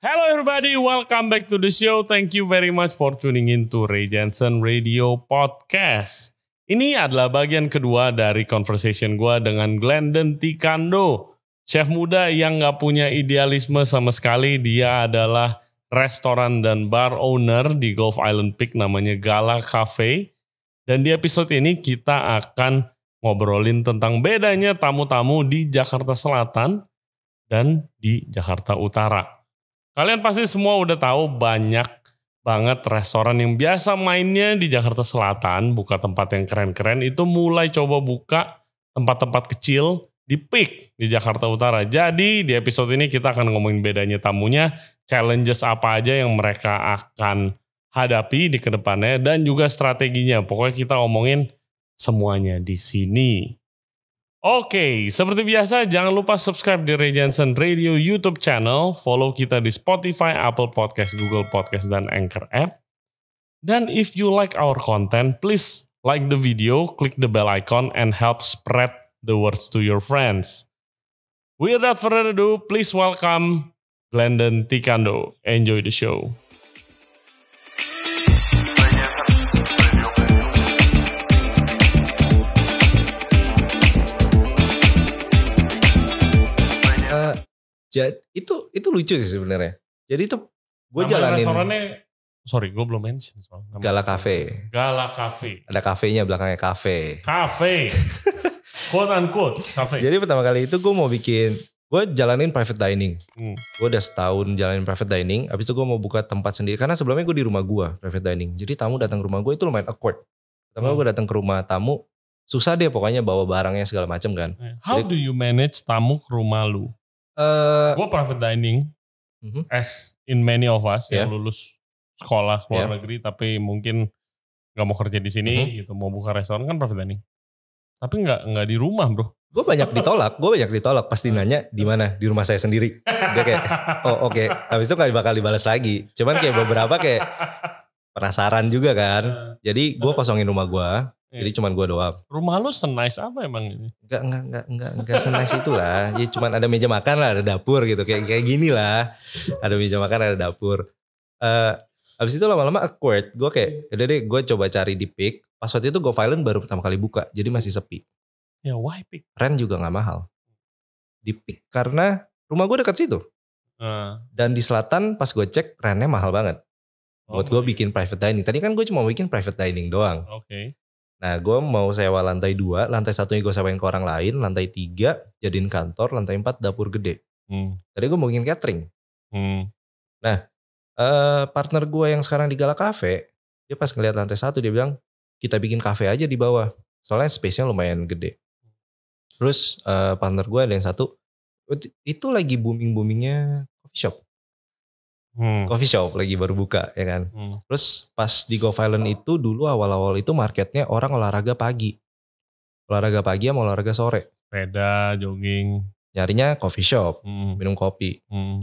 Hello everybody, welcome back to the show. Thank you very much for tuning in to Ray Jensen Radio Podcast. Ini adalah bagian kedua dari conversation gue dengan Glendon Tikando. Chef muda yang gak punya idealisme sama sekali, dia adalah restoran dan bar owner di Gulf Island Peak namanya Gala Cafe. Dan di episode ini kita akan ngobrolin tentang bedanya tamu-tamu di Jakarta Selatan dan di Jakarta Utara. Kalian pasti semua udah tahu banyak banget restoran yang biasa mainnya di Jakarta Selatan, buka tempat yang keren-keren itu mulai coba buka tempat-tempat kecil di PIK di Jakarta Utara. Jadi di episode ini kita akan ngomongin bedanya tamunya, challenges apa aja yang mereka akan hadapi di kedepannya dan juga strateginya. Pokoknya kita ngomongin semuanya di sini. Oke, seperti biasa jangan lupa subscribe di Ray Radio YouTube channel, follow kita di Spotify, Apple Podcast, Google Podcast, dan Anchor app. Dan if you like our content, please like the video, click the bell icon, and help spread the words to your friends. Without further ado, please welcome Glendon Tikando. Enjoy the show. Jadi itu itu lucu sih sebenarnya. Jadi itu gue jalanin. Restorannya sorry gue belum mention soal nama. Gala Cafe. Gala Cafe. Ada kafenya belakangnya kafe. Cafe. quote unquote cafe. Jadi pertama kali itu gue mau bikin gue jalanin private dining. Hmm. Gue udah setahun jalanin private dining. Abis itu gue mau buka tempat sendiri. Karena sebelumnya gue di rumah gue private dining. Jadi tamu datang ke rumah gue itu lumayan awkward. Pertama hmm. gue datang ke rumah tamu susah deh pokoknya bawa barangnya segala macam kan. Iya. How Jadi, do you manage tamu ke rumah lu? Uh, eh, gue private dining, uh-huh. as in many of us yeah. yang lulus sekolah luar yeah. negeri tapi mungkin nggak mau kerja di sini uh-huh. gitu, mau buka restoran kan private dining. Tapi nggak nggak di rumah bro. Gue banyak ditolak, gue banyak ditolak. Pasti hmm. nanya di mana di rumah saya sendiri. Dia kayak, oh oke. Okay. Habis itu nggak bakal dibalas lagi. Cuman kayak beberapa kayak penasaran juga kan. Nah. Jadi gue kosongin rumah gue Yeah. Jadi iya. cuman gua doang. Rumah lu senice apa emang ini? Enggak enggak enggak enggak enggak senice itulah. Ya cuman ada meja makan lah, ada dapur gitu. Kayak kayak gini lah. Ada meja makan, ada dapur. Eh uh, abis itu lama-lama awkward. Gue kayak, udah deh gue coba cari di pick. Pas waktu itu gue filein baru pertama kali buka, jadi masih sepi. Ya why pick? Rent juga nggak mahal. Di pick karena rumah gue dekat situ. Uh. Dan di selatan pas gue cek rentnya mahal banget. Oh buat gue bikin private dining. Tadi kan gue cuma bikin private dining doang. Oke. Okay. Nah, gue mau sewa lantai dua, lantai satunya gue sewain ke orang lain, lantai tiga jadiin kantor, lantai empat dapur gede. Hmm. Tadi gue mau bikin catering. Hmm. Nah, eh, partner gue yang sekarang di Gala Cafe, dia pas ngeliat lantai satu dia bilang, kita bikin cafe aja di bawah. Soalnya space-nya lumayan gede. Terus eh, partner gue ada yang satu, itu lagi booming-boomingnya coffee shop hmm. coffee shop lagi baru buka ya kan. Hmm. Terus pas di Go Island itu dulu awal-awal itu marketnya orang olahraga pagi. Olahraga pagi sama olahraga sore. Sepeda, jogging. Nyarinya coffee shop, hmm. minum kopi. Hmm.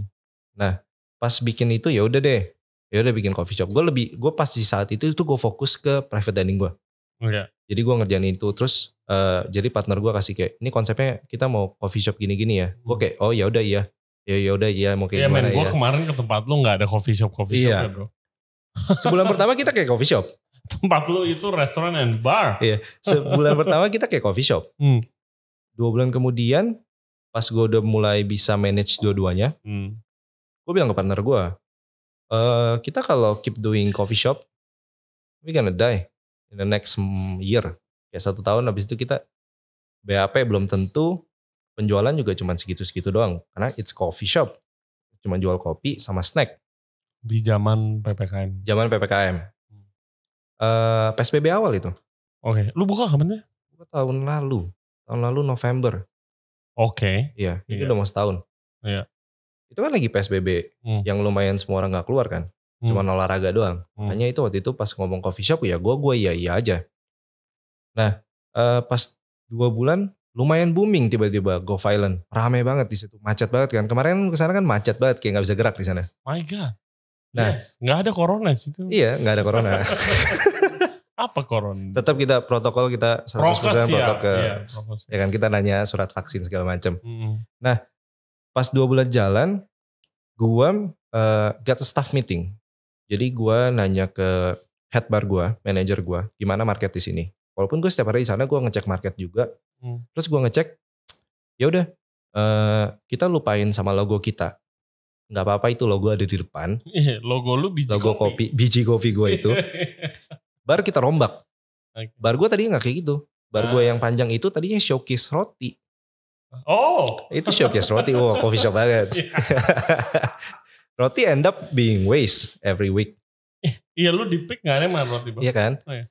Nah, pas bikin itu ya udah deh. Ya udah bikin coffee shop. Gue lebih gue pas di saat itu itu gue fokus ke private dining gue. Okay. Oh, iya. Jadi gue ngerjain itu terus uh, jadi partner gue kasih kayak ini konsepnya kita mau coffee shop gini-gini ya. Hmm. Gue kayak oh ya udah iya ya ya udah ya mungkin ya, gimana men, Gue iya. kemarin ke tempat lu nggak ada coffee shop coffee iya. shop ya, bro. Sebulan pertama kita kayak coffee shop. Tempat lu itu restoran and bar. Iya. Sebulan pertama kita kayak coffee shop. Hmm. Dua bulan kemudian pas gue udah mulai bisa manage dua-duanya, hmm. gue bilang ke partner gue, e, eh, kita kalau keep doing coffee shop, we gonna die in the next mm, year. Kayak satu tahun habis itu kita BAP belum tentu, penjualan juga cuma segitu-segitu doang karena it's coffee shop cuma jual kopi sama snack di zaman ppkm zaman ppkm hmm. uh, eh, psbb awal itu oke okay. lu buka kapan buka tahun lalu tahun lalu november oke okay. iya ini iya. yeah. udah mau setahun iya itu kan lagi psbb hmm. yang lumayan semua orang nggak keluar kan hmm. cuma olahraga doang hmm. hanya itu waktu itu pas ngomong coffee shop ya gue gue iya iya aja nah uh, pas dua bulan lumayan booming tiba-tiba Go Violent. ramai banget di situ, macet banget kan. Kemarin ke sana kan macet banget kayak nggak bisa gerak di sana. My god. Nah, yes. ada corona situ. Iya, nggak ada corona. Apa corona? Tetap kita protokol kita seratus persen iya. protokol. Ya, ya kan kita nanya surat vaksin segala macam. Mm. Nah, pas dua bulan jalan, gua uh, eh, get a staff meeting. Jadi gua nanya ke head bar gua, manager gua, gimana market di sini walaupun gue setiap hari di sana gue ngecek market juga hmm. terus gue ngecek ya udah uh, kita lupain sama logo kita nggak apa-apa itu logo ada di depan iya, logo lu biji logo kopi, kopi biji kopi gue itu baru kita rombak okay. bar gue tadi nggak kayak gitu bar ah. gue yang panjang itu tadinya showcase roti Oh, itu showcase roti, wow, coffee shop banget. Iya. roti end up being waste every week. Eh, iya, lu di pick nggak ada roti bang? Iya kan? Oh, iya.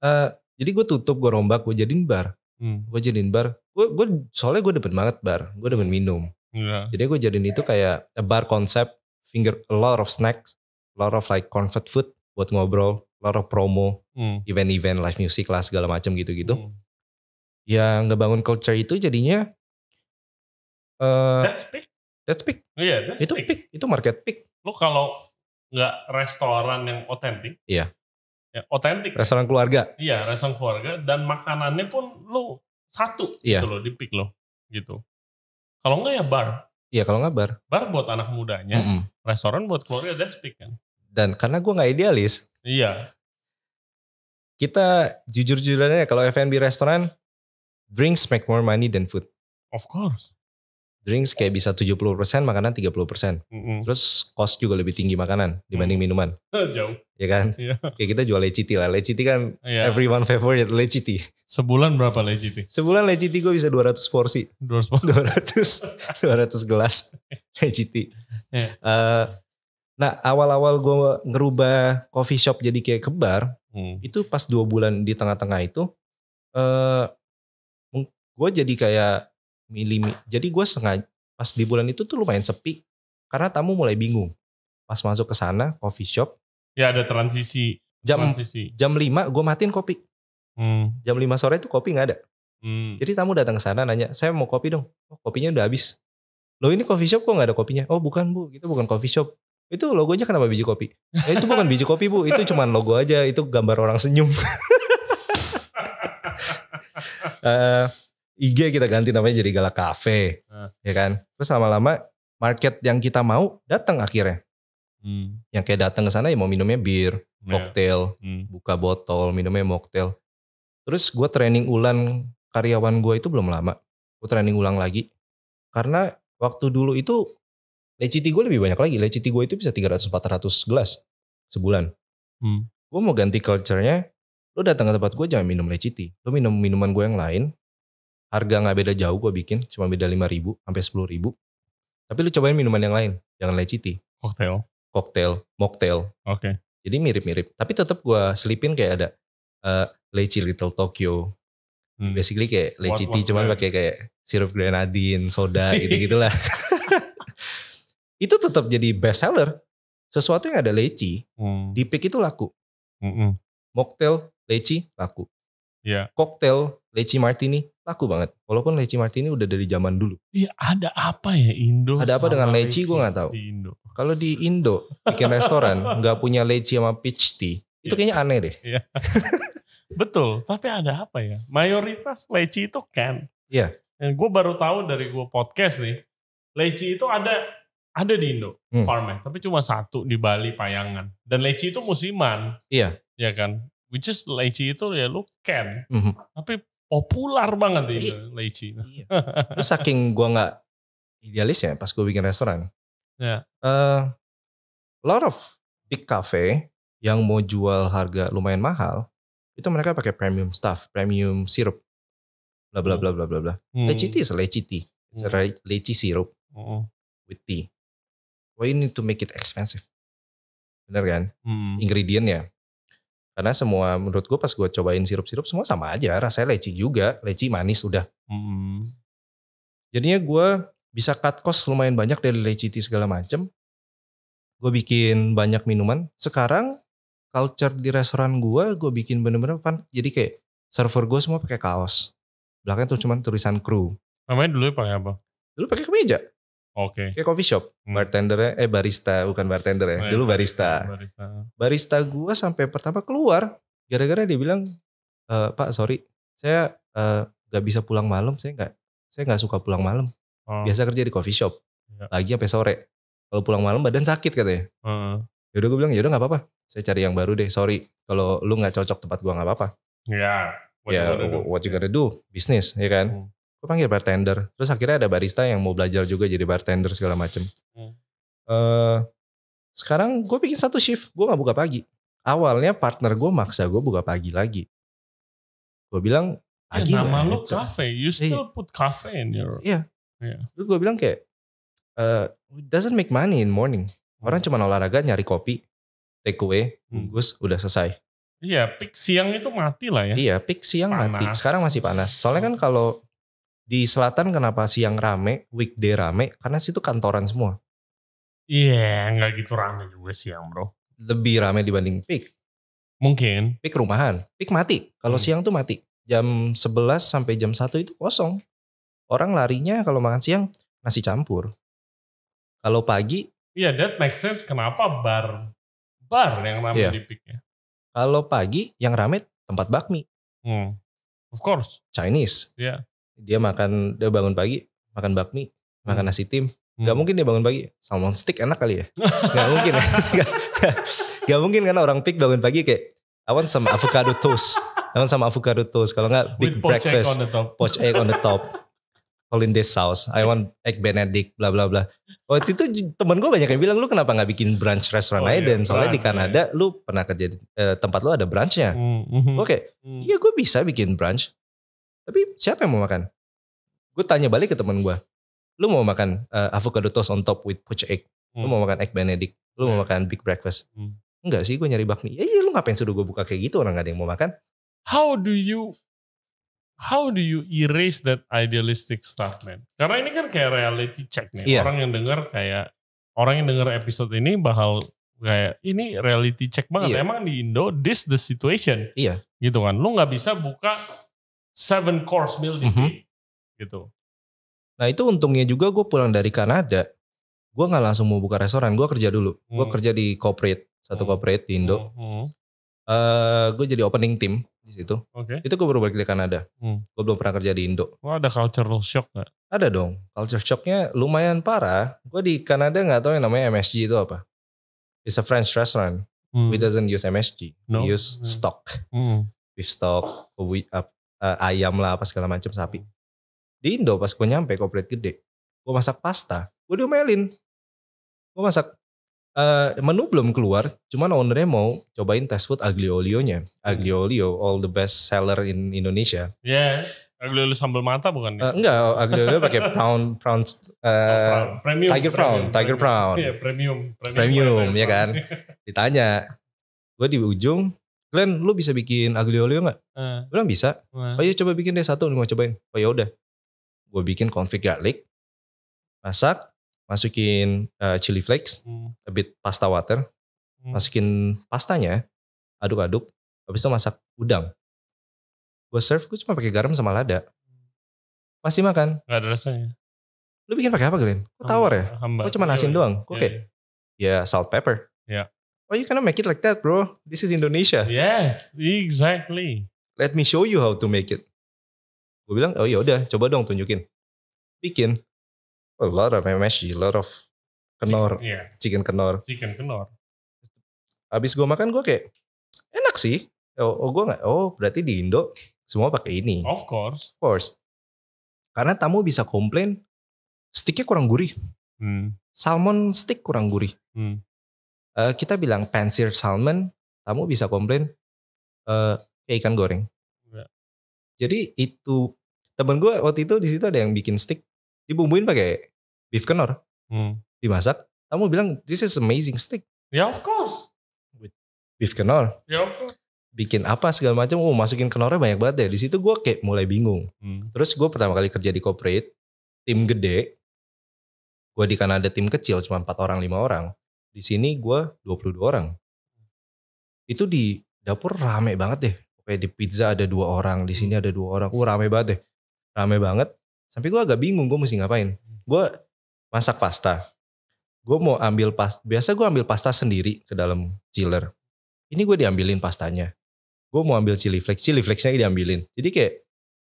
Uh, jadi gue tutup, gue rombak, gue jadiin bar. Hmm. Gue jadiin bar. Gue, gue soalnya gue demen banget bar. Gue demen minum. Yeah. Jadi gue jadiin itu kayak a bar konsep, finger a lot of snacks, a lot of like comfort food buat ngobrol, a lot of promo, hmm. event-event, live music lah segala macam gitu-gitu. Hmm. Ya ngebangun culture itu jadinya. Uh, that's peak. That's peak. Oh, iya, yeah, that's itu peak. Itu market pick Lo kalau nggak restoran yang otentik, yeah ya otentik restoran keluarga iya restoran keluarga dan makanannya pun lo satu gitu iya. gitu loh di pick lo gitu kalau enggak ya bar iya kalau enggak bar bar buat anak mudanya mm -hmm. restoran buat keluarga that's pick kan dan karena gue nggak idealis iya kita jujur-jujurannya ya, kalau F&B restoran drinks make more money than food of course drinks kayak bisa 70%, makanan 30%. Mm-hmm. Terus cost juga lebih tinggi makanan dibanding mm. minuman. Jauh. Ya kan? Yeah. Kayak kita jual leciti lah. Leciti kan yeah. everyone favorite leciti. Sebulan berapa leciti? Sebulan leciti gue bisa 200 porsi. 200 porsi. 200 200 gelas leciti. Yeah. Iya. Eh, uh, nah, awal-awal gue ngerubah coffee shop jadi kayak kebar, mm. itu pas dua bulan di tengah-tengah itu uh, eh, gue jadi kayak milih jadi gue sengaja pas di bulan itu tuh lumayan sepi karena tamu mulai bingung pas masuk ke sana coffee shop ya ada transisi jam transisi. jam 5 gue matiin kopi hmm. jam lima sore itu kopi nggak ada hmm. jadi tamu datang ke sana nanya saya mau kopi dong oh, kopinya udah habis lo ini coffee shop kok nggak ada kopinya oh bukan bu itu bukan coffee shop itu logonya kenapa biji kopi nah, itu bukan biji kopi bu itu cuman logo aja itu gambar orang senyum eh, IG kita ganti namanya jadi Galak Cafe, ya kan? Terus lama-lama market yang kita mau datang akhirnya. Hmm. Yang kayak datang ke sana ya mau minumnya bir, cocktail, iya. yeah. hmm. buka botol, minumnya mocktail. Terus gue training ulang karyawan gue itu belum lama. Gue training ulang lagi. Karena waktu dulu itu leciti gue lebih banyak lagi. Leciti gue itu bisa 300-400 gelas sebulan. Hmm. Gue mau ganti culture lo datang ke tempat gue jangan minum leciti. Lo minum minuman gue yang lain, harga nggak beda jauh gue bikin cuma beda lima ribu sampai sepuluh ribu tapi lu cobain minuman yang lain jangan leci leciti Cocktail. Cocktail. mocktail oke okay. jadi mirip-mirip tapi tetap gue selipin kayak ada uh, eh, leci little Tokyo hmm. basically kayak leci leciti cuman pakai kayak sirup grenadine soda gitu gitulah itu tetap jadi best seller sesuatu yang ada leci hmm. di pick itu laku mm -mm. mocktail leci laku yeah. koktail leci martini laku banget. Walaupun leci martini udah dari zaman dulu. Iya, ada apa ya Indo? Ada apa dengan leci, gue nggak tahu. Indo. Kalau di Indo bikin restoran nggak punya leci sama peach tea, yeah. itu iya. kayaknya aneh deh. Yeah. Betul, tapi ada apa ya? Mayoritas leci itu kan. Iya. Yeah. Dan gue baru tahu dari gue podcast nih, leci itu ada ada di Indo, hmm. farmnya. Tapi cuma satu di Bali, Payangan. Dan leci itu musiman. Iya. Yeah. Iya kan? Which is leci itu ya lu can. Mm -hmm. Tapi popular banget di iya. leci. Iya. Terus saking gue nggak idealis ya pas gue bikin restoran. Ya. Uh, lot of big cafe yang mau jual harga lumayan mahal itu mereka pakai premium stuff, premium sirup, bla bla bla bla bla bla. Hmm. Leci tea is leci tea, it's hmm. leci sirup oh. with tea. Why you need to make it expensive? Bener kan? Hmm. Ingredientnya karena semua menurut gue pas gue cobain sirup-sirup semua sama aja rasanya leci juga, leci manis udah. Hmm. Jadinya gue bisa cut cost lumayan banyak dari leci tea segala macem. Gue bikin banyak minuman. Sekarang culture di restoran gue, gue bikin bener-bener pan. Jadi kayak server gue semua pakai kaos. Belakangnya tuh cuman tulisan kru. Namanya dulu pakai apa? Dulu pakai kemeja. Oke. Okay. Kayak coffee shop, hmm. bartendernya eh barista bukan bartender ya. Oh, iya, Dulu barista. Barista. Barista gua sampai pertama keluar gara-gara dia bilang e, Pak sorry saya uh, eh, gak bisa pulang malam saya nggak saya nggak suka pulang malam. Hmm. Biasa kerja di coffee shop. Ya. Lagi sampai sore. Kalau pulang malam badan sakit katanya. Hmm. Yaudah gue bilang yaudah nggak apa-apa. Saya cari yang baru deh. Sorry kalau lu nggak cocok tempat gua nggak apa-apa. Iya. Ya. Ya, what you gonna do? Business, ya kan? Hmm gue panggil bartender terus akhirnya ada barista yang mau belajar juga jadi bartender segala macem hmm. uh, sekarang gue bikin satu shift gue nggak buka pagi awalnya partner gue maksa gue buka pagi lagi gue bilang ya, pagi ya, nama lo gitu. cafe you iya. still yeah. put cafe in your yeah. yeah. gue bilang kayak uh, doesn't make money in morning hmm. orang cuma olahraga nyari kopi take away hmm. bungkus hmm. udah selesai iya peak siang itu mati lah ya iya peak siang panas. mati sekarang masih panas soalnya kan kalau di selatan kenapa siang rame, weekday rame? Karena situ kantoran semua. Iya, yeah, nggak gitu rame juga siang bro. Lebih rame dibanding peak. Mungkin. Peak rumahan. Peak mati. Kalau hmm. siang tuh mati. Jam 11 sampai jam 1 itu kosong. Orang larinya kalau makan siang nasi campur. Kalau pagi. Iya, yeah, that makes sense. Kenapa bar bar yang rame yeah. di peaknya? Kalau pagi yang rame tempat bakmi. Hmm. Of course. Chinese. Iya. Yeah dia makan dia bangun pagi makan bakmi hmm. makan nasi tim hmm. Gak mungkin dia bangun pagi salmon stick enak kali ya Gak mungkin ya gak, mungkin karena orang pik bangun pagi kayak I sama avocado toast I sama avocado toast kalau nggak big With breakfast poached egg on the top hollandaise sauce. I want egg benedict, bla bla bla. Waktu oh, itu temen gue banyak yang bilang, lu kenapa nggak bikin brunch restoran oh, aja? Iya, dan soalnya brunch, di iya. Kanada, iya. lu pernah kerja eh, tempat lu ada brunchnya. Mm, hmm Oke, mhm. okay. Hmm. iya ya gue bisa bikin brunch. Tapi siapa yang mau makan? Gue tanya balik ke teman gue, lu mau makan uh, avocado toast on top with poached egg? Lu hmm. mau makan egg benedict? Lu hmm. mau makan big breakfast? Hmm. Enggak sih, gue nyari bakmi. Ya iya, lu ngapain suruh gue buka kayak gitu orang gak ada yang mau makan? How do you How do you erase that idealistic stuff, man? Karena ini kan kayak reality check nih. Iya. Yeah. Orang yang denger kayak orang yang denger episode ini bakal kayak ini reality check banget. Yeah. Emang di Indo this the situation. Iya. Yeah. Gitu kan. Lu gak bisa buka seven course meal mm -hmm. gitu. Nah itu untungnya juga gue pulang dari Kanada, gue nggak langsung mau buka restoran, gue kerja dulu. Hmm. Gue kerja di corporate, satu hmm. corporate di Indo. Hmm. Hmm. Uh, eh, gue jadi opening team di situ. Okay. Itu gue baru balik dari Kanada. Hmm. Gue belum pernah kerja di Indo. Gua ada cultural shock nggak? Ada dong. Culture shocknya lumayan parah. Gue di Kanada nggak tahu yang namanya MSG itu apa. It's a French restaurant. Hmm. We doesn't use MSG. No. We use hmm. stock. Hmm. Beef stock, we, uh, ayam lah apa segala macam sapi. Di Indo pas gue nyampe komplit gede, gue masak pasta, gue diomelin. Gue masak uh, menu belum keluar, cuman ownernya mau cobain test food aglio olio-nya. Aglio olio all the best seller in Indonesia. Yes. Aglio olio sambal mata bukan? Uh, enggak, aglio olio pakai prawn prawn uh, oh, premium, tiger prawn, premium, tiger prawn. Iya, premium. Premium, premium, premium ya kan. Ditanya, gue di ujung Glenn lu bisa bikin aglio olio nggak? Uh. Bilang bisa. Uh. Oh iya coba bikin deh satu mau cobain. Oh ya udah. Gue bikin config garlic, masak, masukin uh, chili flakes, hmm. a bit pasta water, hmm. masukin pastanya, aduk-aduk, habis itu masak udang. Gue serve, gue cuma pakai garam sama lada. Pasti makan. Gak ada rasanya. Lu bikin pakai apa Glenn? Kok tawar ya? Kok cuma asin doang? Kok yeah, kayak, yeah. ya salt pepper. Ya. Yeah oh you cannot make it like that bro this is Indonesia yes exactly let me show you how to make it gue bilang oh ya udah coba dong tunjukin bikin a lot of MSG a lot of kenor chicken, yeah. chicken kenor chicken kenor abis gue makan gue kayak enak sih oh, oh gue gak, oh berarti di Indo semua pakai ini of course of course karena tamu bisa komplain sticknya kurang gurih hmm. salmon stick kurang gurih hmm uh, kita bilang pensir salmon, kamu bisa komplain uh, kayak ikan goreng. Ya. Jadi itu temen gue waktu itu di situ ada yang bikin stick dibumbuin pakai beef kenor, hmm. dimasak. Kamu bilang this is amazing stick. Ya of course. With beef kenor. Ya of course bikin apa segala macam oh masukin kenornya banyak banget deh. di situ gue kayak mulai bingung hmm. terus gue pertama kali kerja di corporate tim gede gue di Kanada tim kecil cuma empat orang lima orang di sini gue 22 orang itu di dapur rame banget deh kayak di pizza ada dua orang di sini ada dua orang uh rame banget deh rame banget sampai gue agak bingung gue mesti ngapain gue masak pasta gue mau ambil pasta biasa gue ambil pasta sendiri ke dalam chiller ini gue diambilin pastanya gue mau ambil chili flakes chili flakesnya diambilin jadi kayak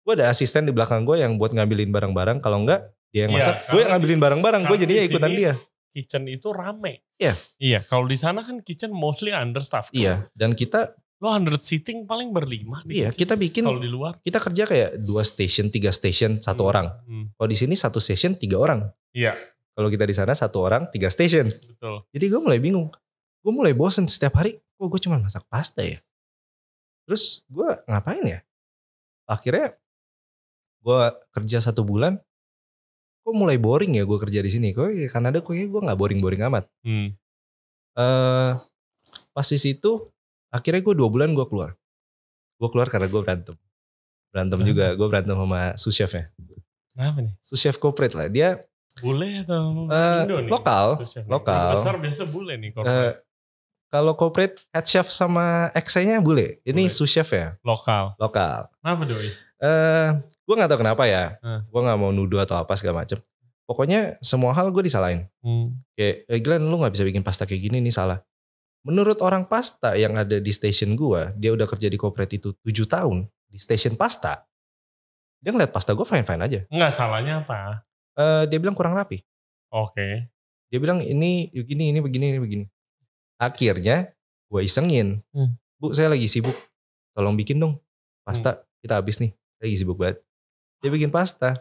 gue ada asisten di belakang gue yang buat ngambilin barang-barang kalau enggak dia yang iya, masak ya, gue yang ngambilin barang-barang gue jadinya ikutan dia kitchen itu rame. Iya. Yeah. Iya, kalau di sana kan kitchen mostly understaff. Kan. Iya, yeah. dan kita lo hundred seating paling berlima di iya kita bikin kalau di luar kita kerja kayak dua station tiga station satu hmm. orang hmm. kalau di sini satu station tiga orang iya kalau kita di sana satu orang tiga station betul jadi gue mulai bingung gue mulai bosen setiap hari oh, gue cuma masak pasta ya terus gue ngapain ya akhirnya gue kerja satu bulan kok mulai boring ya gue kerja di sini kok ya, karena Kanada kok ya gue nggak boring boring amat hmm. uh, pas di situ akhirnya gue dua bulan gue keluar gue keluar karena gue berantem berantem hmm. juga gue berantem sama sous chefnya Kenapa nih? Sous chef corporate lah dia bule atau uh, Indo nih? lokal lokal besar biasa bule nih corporate uh, kalau corporate head chef sama ex-nya bule. Ini bule. sous chef ya. Lokal. Lokal. Kenapa doi? eh uh, gue nggak tahu kenapa ya uh. gue nggak mau nuduh atau apa segala macem pokoknya semua hal gue disalahin hmm. kayak eh, Glenn lu nggak bisa bikin pasta kayak gini nih salah menurut orang pasta yang ada di station gue dia udah kerja di corporate itu 7 tahun di station pasta dia ngeliat pasta gue fine fine aja nggak salahnya apa uh, dia bilang kurang rapi oke okay. dia bilang ini begini ini begini ini begini akhirnya gue isengin hmm. bu saya lagi sibuk tolong bikin dong pasta hmm. kita habis nih lagi sibuk banget dia bikin pasta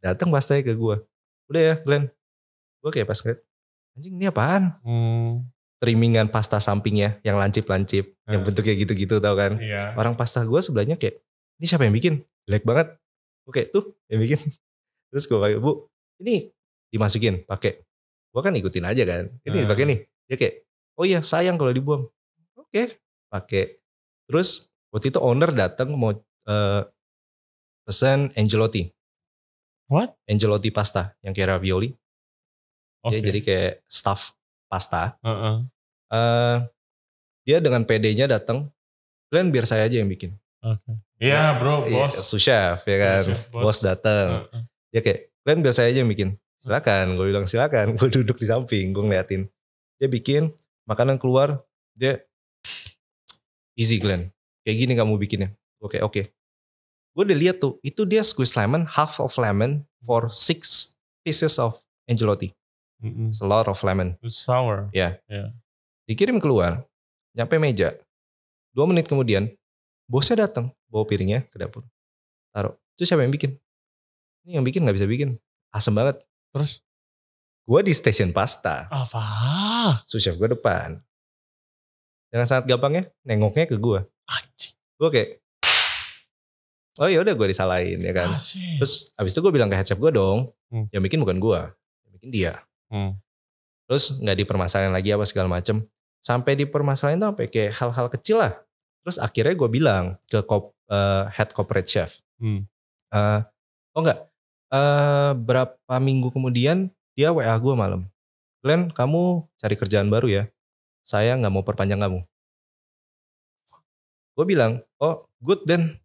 datang pastanya ke gue udah ya Glenn gue kayak pas ngeliat anjing ini apaan hmm. trimmingan pasta sampingnya yang lancip-lancip hmm. yang eh. bentuknya gitu-gitu tau kan yeah. orang pasta gue sebelahnya kayak ini siapa yang bikin jelek banget oke tuh yang bikin terus gue kayak bu ini dimasukin pakai gue kan ikutin aja kan ini hmm. dipakai nih dia kayak oh iya sayang kalau dibuang oke okay. pakai terus waktu itu owner datang mau uh, pesan angelotti. What? Angelotti pasta yang kayak ravioli. Okay. jadi kayak staff pasta. Uh -uh. Uh, dia dengan PD-nya datang. Kalian biar saya aja yang bikin. Oke. Iya bro, iya, bos. Ya, sous ya kan. Chef, bos bos datang. Uh -uh. Dia kayak kalian biar saya aja yang bikin. Silakan, gue bilang silakan. Gue duduk di samping, gue ngeliatin. Dia bikin makanan keluar, dia easy Glenn. Kayak gini kamu bikinnya. Oke, okay, oke. Okay gue udah lihat tuh itu dia squeeze lemon half of lemon for six pieces of angelotti mm-hmm. It's a lot of lemon It's sour ya yeah. yeah. dikirim keluar nyampe meja dua menit kemudian bosnya datang bawa piringnya ke dapur taruh itu siapa yang bikin ini yang bikin nggak bisa bikin asem banget terus gue di stasiun pasta apa ah, sous chef gue depan dengan sangat gampangnya nengoknya ke gue gue kayak oh ya udah gue disalahin ya kan Asyik. terus abis itu gue bilang ke head chef gue dong hmm. yang bikin bukan gue yang bikin dia hmm. terus nggak dipermasalahin lagi apa segala macem sampai dipermasalahin tuh sampai kayak hal-hal kecil lah terus akhirnya gue bilang ke uh, head corporate chef hmm. uh, oh enggak uh, eh, berapa minggu kemudian dia wa gue malam Glenn kamu cari kerjaan baru ya saya nggak mau perpanjang kamu gue bilang oh good then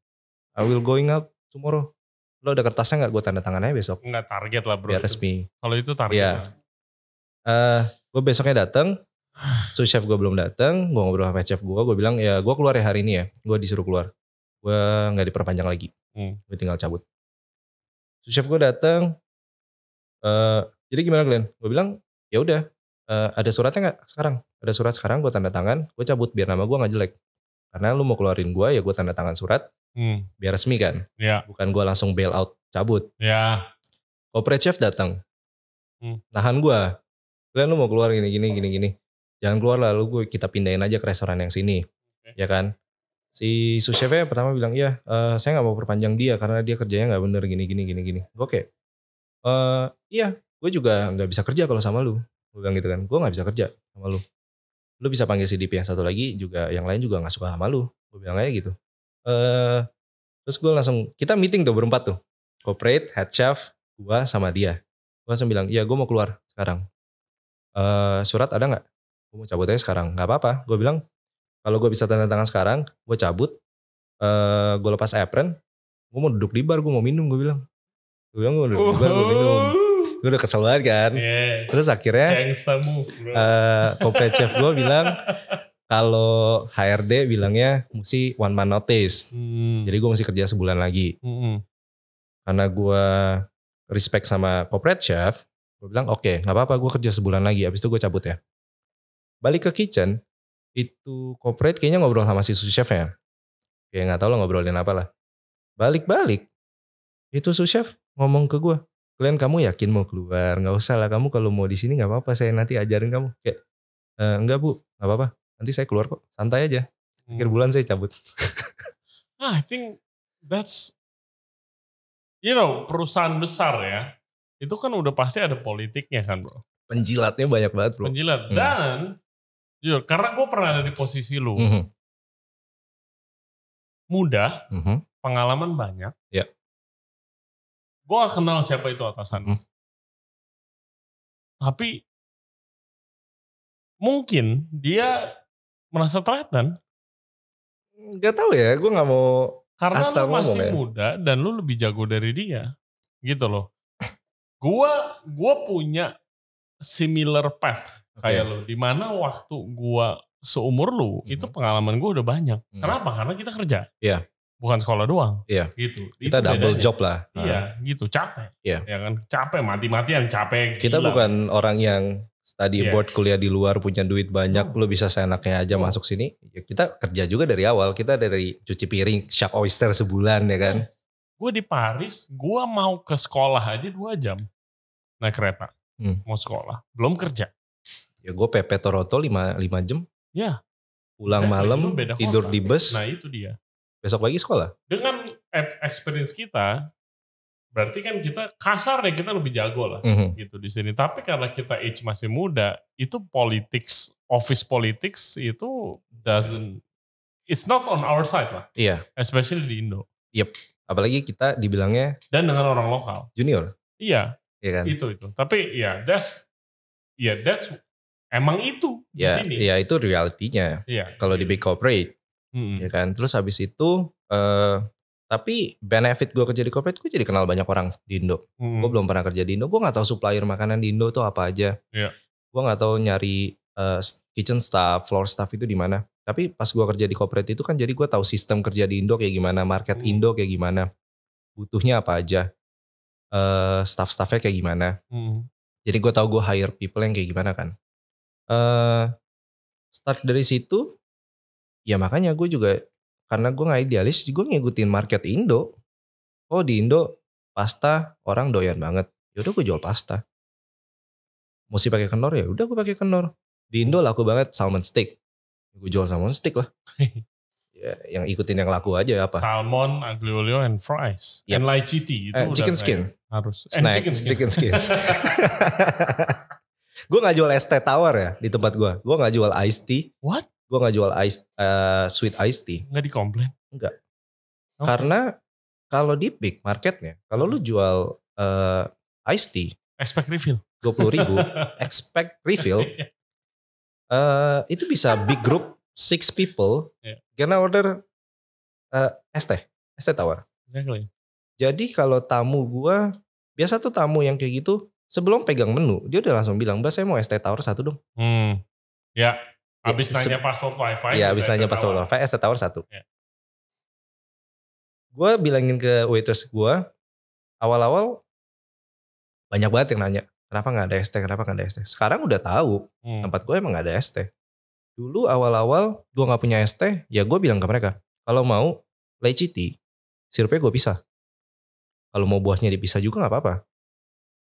I will going up, tomorrow. Lo udah kertasnya nggak? Gue tanda tangannya besok. Nggak target lah bro. Biar resmi. Kalau itu target. Iya. Yeah. Ya. Uh, gue besoknya datang. So chef gue belum datang. Gue ngobrol sama chef gue. Gue bilang ya gue keluar ya hari ini ya. Gue disuruh keluar. Gue nggak diperpanjang lagi. Hmm. Gue tinggal cabut. So chef gue datang. Uh, eh, jadi gimana kalian? Gue bilang ya udah. Uh, ada suratnya nggak sekarang? Ada surat sekarang gue tanda tangan. Gue cabut biar nama gue nggak jelek. Karena lu mau keluarin gue ya gue tanda tangan surat hmm. biar resmi kan. ya. Bukan gue langsung bail out cabut. Ya. Corporate chef datang. Hmm. Nahan gue. Kalian lu mau keluar gini gini gini gini. Jangan keluar lah lu gue kita pindahin aja ke restoran yang sini. Okay. Ya kan? Si sous chef pertama bilang, "Iya, uh, saya nggak mau perpanjang dia karena dia kerjanya nggak bener gini gini gini gini." oke kayak uh, iya, gue juga nggak bisa kerja kalau sama lu. Gue bilang gitu kan. Gue nggak bisa kerja sama lu lu bisa panggil si DP yang satu lagi juga yang lain juga nggak suka sama lu gue bilang aja gitu eh terus gue langsung kita meeting tuh berempat tuh corporate head chef gue sama dia gue langsung bilang ya gue mau keluar sekarang eh surat ada nggak gue mau cabut aja sekarang nggak apa-apa gue bilang kalau gue bisa tanda tangan sekarang gue cabut eh gue lepas apron gue mau duduk di bar gue mau minum gue bilang gue bilang gue duduk di bar gue minum oh gue udah kesel banget kan yeah. terus akhirnya move, eh, uh, chef gue bilang kalau HRD bilangnya mesti one man notice hmm. jadi gue mesti kerja sebulan lagi hmm. karena gue respect sama corporate chef gue bilang oke okay, nggak apa-apa gue kerja sebulan lagi abis itu gue cabut ya balik ke kitchen itu corporate kayaknya ngobrol sama si sous chefnya kayak gak tau lo ngobrolin apa lah balik-balik itu sous chef ngomong ke gue kalian kamu yakin mau keluar nggak usah lah kamu kalau mau di sini nggak apa-apa saya nanti ajarin kamu kayak e, enggak bu nggak apa-apa nanti saya keluar kok santai aja akhir hmm. bulan saya cabut ah, I think that's you know perusahaan besar ya itu kan udah pasti ada politiknya kan bro penjilatnya banyak banget bro penjilat hmm. dan jujur karena gue pernah ada di posisi lu mm -hmm. muda -hmm. pengalaman banyak yeah gue kenal siapa itu hmm. Tapi mungkin dia merasa terhatan. Gak tahu ya, gue nggak mau karena Asal lu masih ya. muda dan lu lebih jago dari dia, gitu loh. Gua, gua punya similar path kayak okay. lu, dimana waktu gua seumur lu -hmm. itu pengalaman gue udah banyak. -hmm. Kenapa? Karena kita kerja. Iya. Yeah bukan sekolah doang. Iya. Gitu. Kita double bedanya. job lah. Iya, nah. gitu capek. Iya. Ya kan capek mati-matian capek. Kita bukan orang yang study yes. board kuliah di luar punya duit banyak hmm. lu bisa seenaknya aja hmm. masuk sini. Ya, kita kerja juga dari awal. Kita dari cuci piring, shark oyster sebulan ya kan. Hmm. Gue di Paris, gue mau ke sekolah aja dua jam naik kereta. Hmm. Mau sekolah, belum kerja. Ya gue pepe Toronto 5 lima jam. Ya. Pulang malam, tidur di bus. Nah itu dia besok pagi sekolah. Dengan e- experience kita, berarti kan kita kasar ya kita lebih jago lah mm-hmm. gitu di sini. Tapi karena kita age masih muda, itu politics, office politics itu doesn't, it's not on our side lah. Iya. Yeah. Especially di Indo. Yep. Apalagi kita dibilangnya. Dan dengan orang lokal. Junior. Iya. Iya kan. Itu itu. Tapi ya yeah, that's, ya yeah, that's emang itu yeah, di ya, sini. Ya, iya yeah, itu realitinya. Yeah, Kalau yeah. di big corporate hmm. ya kan terus habis itu uh, tapi benefit gue kerja di corporate gue jadi kenal banyak orang di Indo hmm. gue belum pernah kerja di Indo gue nggak tahu supplier makanan di Indo tuh apa aja yeah. gue nggak tahu nyari uh, kitchen staff floor staff itu di mana tapi pas gue kerja di corporate itu kan jadi gue tahu sistem kerja di Indo kayak gimana market hmm. Indo kayak gimana butuhnya apa aja uh, staff-staffnya kayak gimana hmm. jadi gue tahu gue hire people yang kayak gimana kan uh, start dari situ ya makanya gue juga karena gue nggak idealis gue ngikutin market Indo oh di Indo pasta orang doyan banget yaudah gue jual pasta mesti pakai kenor ya udah gue pakai kenor di Indo laku banget salmon steak gue jual salmon steak lah ya, yang ikutin yang laku aja apa salmon aglio and fries yep. Ya. and lychee tea itu eh, chicken skin harus snack chicken skin, chicken skin. gue nggak jual es teh ya di tempat gue gue nggak jual iced tea what gue nggak jual ice uh, sweet iced tea nggak dikomplain nggak okay. karena kalau di big marketnya kalau lu jual uh, eh, ice tea expect refill dua puluh ribu expect refill uh, itu bisa big group six people yeah. karena order uh, es teh es teh tawar exactly. jadi kalau tamu gue biasa tuh tamu yang kayak gitu sebelum pegang menu dia udah langsung bilang mbak saya mau es teh tawar satu dong hmm. ya yeah abis iya, nanya password wifi. Iya, abis nanya password wifi, eh setahun satu. Ya. Gue bilangin ke waiters gue, awal-awal banyak banget yang nanya, kenapa gak ada ST, kenapa gak ada ST. Sekarang udah tahu, hmm. tempat gue emang gak ada ST. Dulu awal-awal gue gak punya ST, ya gue bilang ke mereka, kalau mau leciti, sirupnya gue pisah. Kalau mau buahnya dipisah juga gak apa-apa.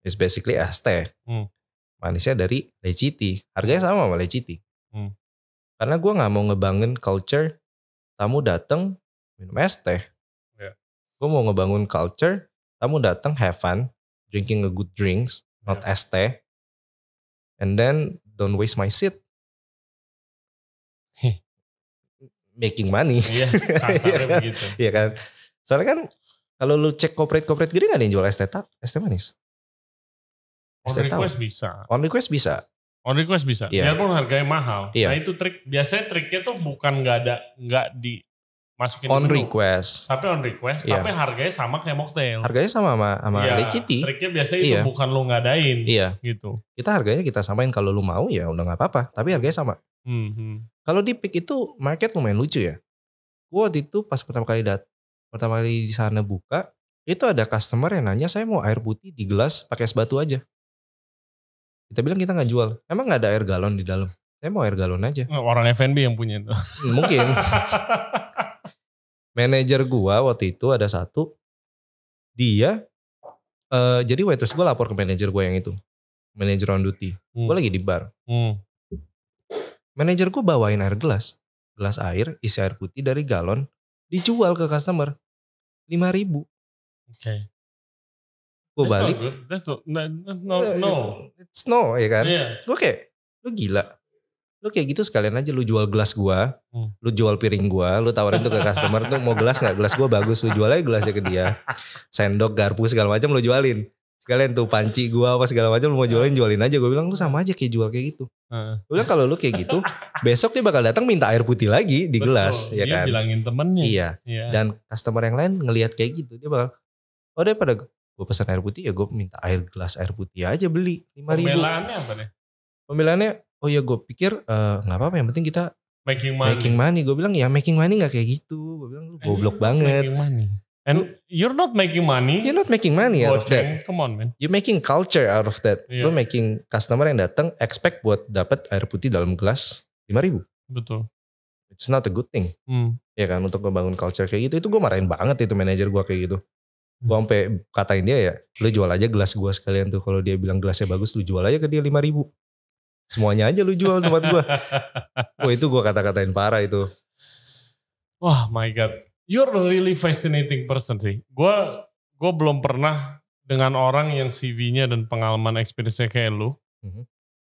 It's basically ST. Hmm. Manisnya dari leciti. Harganya sama sama leciti. Hmm. Karena gue nggak mau ngebangun culture tamu datang minum es teh. Yeah. Gue mau ngebangun culture tamu datang have fun, drinking a good drinks, not yeah. es teh. And then don't waste my seat. Making money. Iya, iya kan? Iya kan. Soalnya kan kalau lu cek corporate-corporate gini gak ada yang jual es teh, es teh manis. On request bisa. On request bisa. On request bisa. Yeah. Biarpun harganya mahal. Yeah. Nah itu trik biasanya triknya tuh bukan nggak ada nggak di masukin on menu, request. Tapi on request, yeah. tapi harganya sama kayak mocktail. Harganya sama sama sama yeah. leciti. Triknya biasanya yeah. itu iya. bukan lu ngadain. Iya. Yeah. Gitu. Kita harganya kita samain kalau lu mau ya udah nggak apa-apa, tapi harganya sama. Mm -hmm. Kalau di pick itu market lumayan lucu ya. Gua waktu itu pas pertama kali dat pertama kali di sana buka, itu ada customer yang nanya saya mau air putih di gelas pakai es batu aja. Kita bilang kita nggak jual. Emang nggak ada air galon di dalam? Saya mau air galon aja. Orang oh, FNB yang punya itu. Hmm, mungkin. Manajer gua waktu itu ada satu, dia, uh, jadi waiters gua lapor ke manajer gua yang itu, manajer on duty. Hmm. Gua lagi di bar. Hmm. Manajer gua bawain air gelas, gelas air isi air putih dari galon dijual ke customer lima ribu. Oke. Okay gue balik that's not, that's no eh, no it's no ya kan yeah. gue kayak lu gila lu kayak gitu sekalian aja lu jual gelas gua, hmm. lu jual piring gua, lu tawarin tuh ke customer tuh mau gelas nggak? Gelas gua bagus, lu jual aja gelasnya ke dia. Sendok, garpu segala macam lu jualin. Sekalian tuh panci gua apa segala macam lu mau jualin hmm. jualin aja. Gue bilang lu sama aja kayak jual kayak gitu. Hmm. Gue bilang kalau lu kayak gitu, besok dia bakal datang minta air putih lagi di Betul, gelas, ya kan? bilangin temennya. Iya. Yeah. Dan customer yang lain ngelihat kayak gitu, dia bakal oh pada gue pesan air putih ya gue minta air gelas air putih aja beli lima ribu pembelaannya apa nih pembelaannya oh ya gue pikir eh, nggak uh, apa-apa yang penting kita making money making money gue bilang ya making money nggak kayak gitu gue bilang lu goblok eh, banget And you're not making money. You're not making money out of that. Come on, man. You're making culture out of that. Yeah. making customer yang datang expect buat dapat air putih dalam gelas lima ribu. Betul. It's not a good thing. Hmm. Ya kan untuk membangun culture kayak gitu itu gue marahin banget itu manajer gue kayak gitu. Gue sampai katain dia ya, lu jual aja gelas gue sekalian tuh. Kalau dia bilang gelasnya bagus, lu jual aja ke dia lima ribu. Semuanya aja lu jual tempat gue. Wah itu gue kata-katain parah itu. Wah oh my God. You're a really fascinating person sih. Gue gue belum pernah dengan orang yang CV-nya dan pengalaman experience-nya kayak lu. Mm -hmm.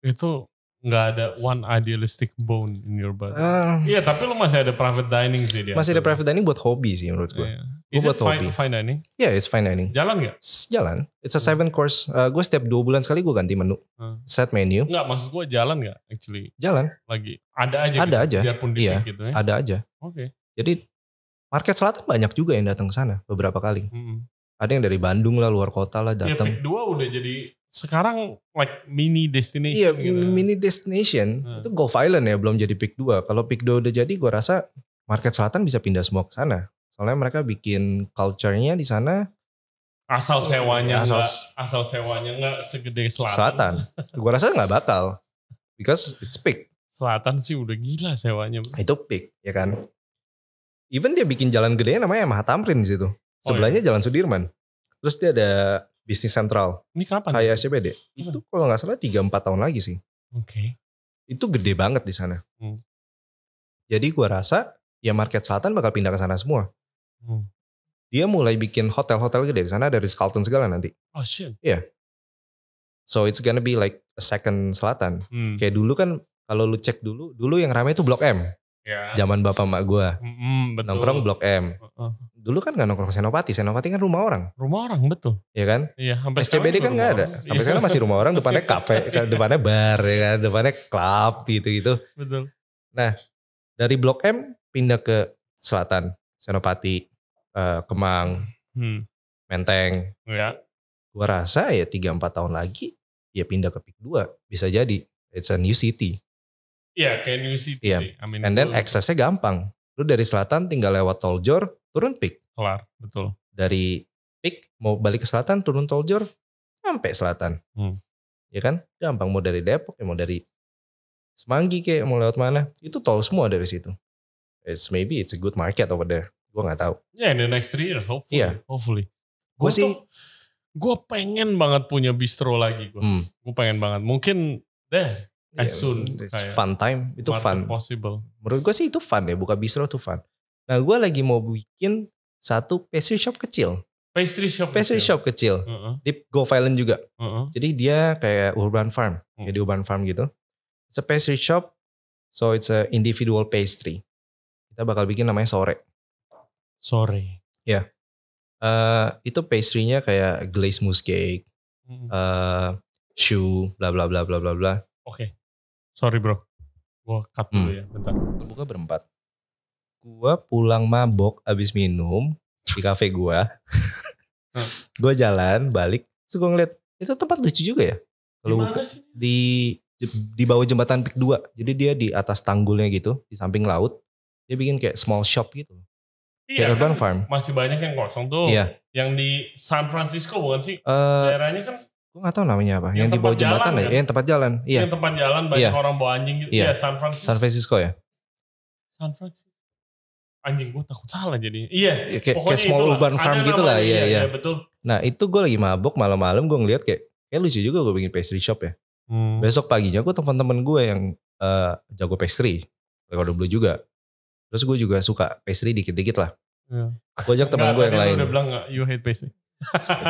Itu nggak ada one idealistic bone in your body. Uh, ah. iya, tapi lu masih ada private dining sih dia. Masih ada private dining buat hobi sih menurut gue. Yeah. Is gua it buat fine, hobi. fine dining? Yeah, it's fine dining. Jalan nggak? Jalan. It's a seven course. Uh, eh, gue setiap dua bulan sekali gue ganti menu. Uh. Set menu. Nggak, maksud gue jalan nggak actually? Jalan. Lagi. Ada aja Ada gitu, aja. Biarpun dikit yeah, gitu ya. Ada aja. Oke. Okay. Jadi market selatan banyak juga yang datang ke sana beberapa kali. Mm -hmm. Ada yang dari Bandung lah, luar kota lah ya, datang. Ya, dua udah jadi sekarang like mini destination iya gitu. mini destination hmm. itu Golf Island ya belum jadi pick 2 kalau pick 2 udah jadi gue rasa market selatan bisa pindah semua ke sana soalnya mereka bikin culture-nya di sana asal sewanya iya, asal, enggak, asal sewanya nggak segede selatan selatan gue rasa nggak bakal because it's pick selatan sih udah gila sewanya itu pick ya kan even dia bikin jalan gede namanya Mahatamrin di situ sebelahnya oh, iya. jalan Sudirman terus dia ada bisnis sentral. Ini kapan? Kayak SCBD. Kapan? Hmm. Itu kalau nggak salah 3-4 tahun lagi sih. Oke. Okay. Itu gede banget di sana. Hmm. Jadi gua rasa ya market selatan bakal pindah ke sana semua. Hmm. Dia mulai bikin hotel-hotel gede di sana dari Carlton segala nanti. Oh shit. Iya. Yeah. So it's gonna be like a second selatan. Hmm. Kayak dulu kan kalau lu cek dulu, dulu yang ramai itu Blok M. Yeah. Zaman bapak mak gua. Mm -hmm, betul. Nongkrong Blok M. Uh -uh dulu kan gak nongkrong Senopati. Senopati kan rumah orang. Rumah orang betul. Iya kan? Iya. Sampai SCBD kan gak ada. Sampai sekarang masih rumah orang. Depannya kafe, iya. depannya bar, ya kan? Depannya club gitu-gitu. Betul. Nah dari Blok M pindah ke selatan, Senopati, uh, Kemang, hmm. Menteng. Ya. Gua rasa ya tiga empat tahun lagi ya pindah ke Pik dua bisa jadi. It's a new city. Iya, yeah, kayak new city. Yeah. I mean, And then aksesnya gampang. Lu dari selatan tinggal lewat tol Jor, turun pik. Kelar, betul. Dari pik mau balik ke selatan turun tol Jor, sampai selatan. Hmm. Ya kan? Gampang mau dari Depok, ya mau dari Semanggi kayak mau lewat mana? Itu tol semua dari situ. It's maybe it's a good market over there. Gue nggak tahu. Ya yeah, in the next three years, hopefully. Yeah. Hopefully. Gue sih, gue pengen banget punya bistro lagi gue. Hmm. Gue pengen banget. Mungkin deh Ya, as soon kayak fun time itu fun possible menurut gue sih itu fun ya buka bistro tuh fun nah gue lagi mau bikin satu pastry shop kecil pastry shop pastry kecil. shop kecil uh-huh. di Island juga uh-huh. jadi dia kayak urban farm uh-huh. jadi urban farm gitu it's a pastry shop so it's a individual pastry kita bakal bikin namanya sore sore ya yeah. uh, itu pastrynya kayak glaze mousse cake uh, shoe bla bla bla bla bla bla Oke. Sorry bro, gue cut dulu hmm. ya bentar. Buka berempat. Gua pulang mabok abis minum di kafe gua. Gua jalan balik, terus gue ngeliat itu tempat lucu juga ya. Kalau buka di di bawah jembatan Pik 2. Jadi dia di atas tanggulnya gitu, di samping laut. Dia bikin kayak small shop gitu. Iya, urban kan? farm. Masih banyak yang kosong tuh. Iya. Yang di San Francisco bukan sih? Uh, Daerahnya kan gue gak tau namanya apa yang, yang di bawah jembatan ya? yang tempat jalan iya yang tempat jalan banyak iya. orang bawa anjing gitu iya. ya San Francisco San Francisco ya San Francisco anjing gue takut salah jadi iya ya, kayak, kayak small urban farm gitu lah iya, iya, iya betul nah itu gue lagi mabok malam-malam gue ngeliat kayak kayak lucu juga gue bikin pastry shop ya hmm. besok paginya gue telepon temen gue yang uh, jago pastry kalau dulu juga terus gue juga suka pastry dikit-dikit lah yeah. gue ajak temen gue yang lain udah bilang gak, you hate pastry